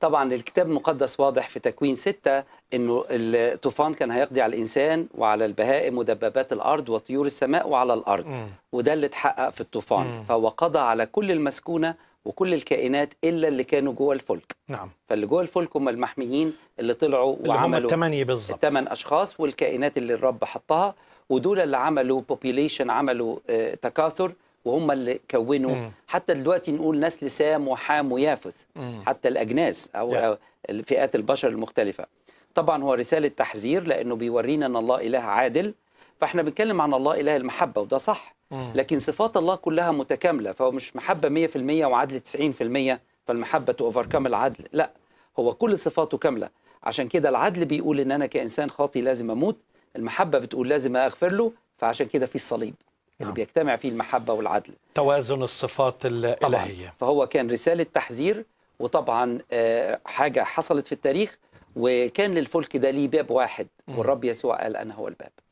طبعا الكتاب المقدس واضح في تكوين ستة انه الطوفان كان هيقضي على الانسان وعلى البهائم ودبابات الارض وطيور السماء وعلى الارض وده اللي اتحقق في الطوفان فهو قضى على كل المسكونه وكل الكائنات الا اللي كانوا جوه الفلك نعم فاللي جوه الفلك هم المحميين اللي طلعوا اللي وعملوا هم الثمانيه بالظبط الثمان اشخاص والكائنات اللي الرب حطها ودول اللي عملوا بوبيليشن عملوا آه، تكاثر وهم اللي كونوا مم. حتى دلوقتي نقول نسل سام وحام ويافث حتى الاجناس او, yeah. الفئات فئات البشر المختلفه طبعا هو رساله تحذير لانه بيورينا ان الله اله عادل فاحنا بنتكلم عن الله اله المحبه وده صح مم. لكن صفات الله كلها متكامله فهو مش محبه 100% وعدل 90% فالمحبه اوفركم العدل لا هو كل صفاته كامله عشان كده العدل بيقول ان انا كانسان خاطي لازم اموت المحبه بتقول لازم اغفر له فعشان كده في الصليب اللي نعم. بيجتمع فيه المحبة والعدل توازن الصفات الإلهية طبعاً. فهو كان رسالة تحذير وطبعا آه، حاجة حصلت في التاريخ وكان للفلك ده ليه باب واحد والرب يسوع قال أنا هو الباب